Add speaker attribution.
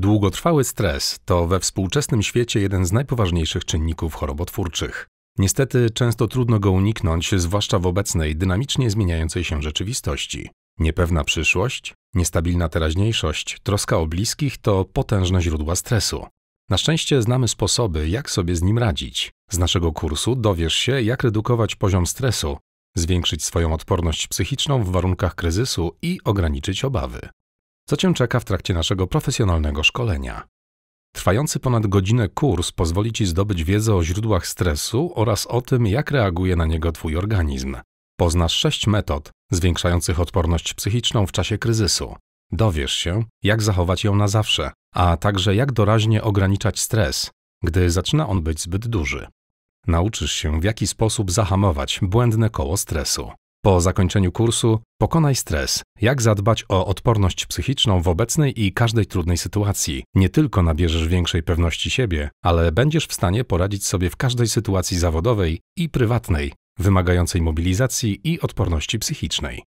Speaker 1: Długotrwały stres to we współczesnym świecie jeden z najpoważniejszych czynników chorobotwórczych. Niestety często trudno go uniknąć, zwłaszcza w obecnej dynamicznie zmieniającej się rzeczywistości. Niepewna przyszłość, niestabilna teraźniejszość, troska o bliskich to potężne źródła stresu. Na szczęście znamy sposoby, jak sobie z nim radzić. Z naszego kursu dowiesz się, jak redukować poziom stresu, zwiększyć swoją odporność psychiczną w warunkach kryzysu i ograniczyć obawy co Cię czeka w trakcie naszego profesjonalnego szkolenia. Trwający ponad godzinę kurs pozwoli Ci zdobyć wiedzę o źródłach stresu oraz o tym, jak reaguje na niego Twój organizm. Poznasz sześć metod zwiększających odporność psychiczną w czasie kryzysu. Dowiesz się, jak zachować ją na zawsze, a także jak doraźnie ograniczać stres, gdy zaczyna on być zbyt duży. Nauczysz się, w jaki sposób zahamować błędne koło stresu. Po zakończeniu kursu Pokonaj stres. Jak zadbać o odporność psychiczną w obecnej i każdej trudnej sytuacji. Nie tylko nabierzesz większej pewności siebie, ale będziesz w stanie poradzić sobie w każdej sytuacji zawodowej i prywatnej, wymagającej mobilizacji i odporności psychicznej.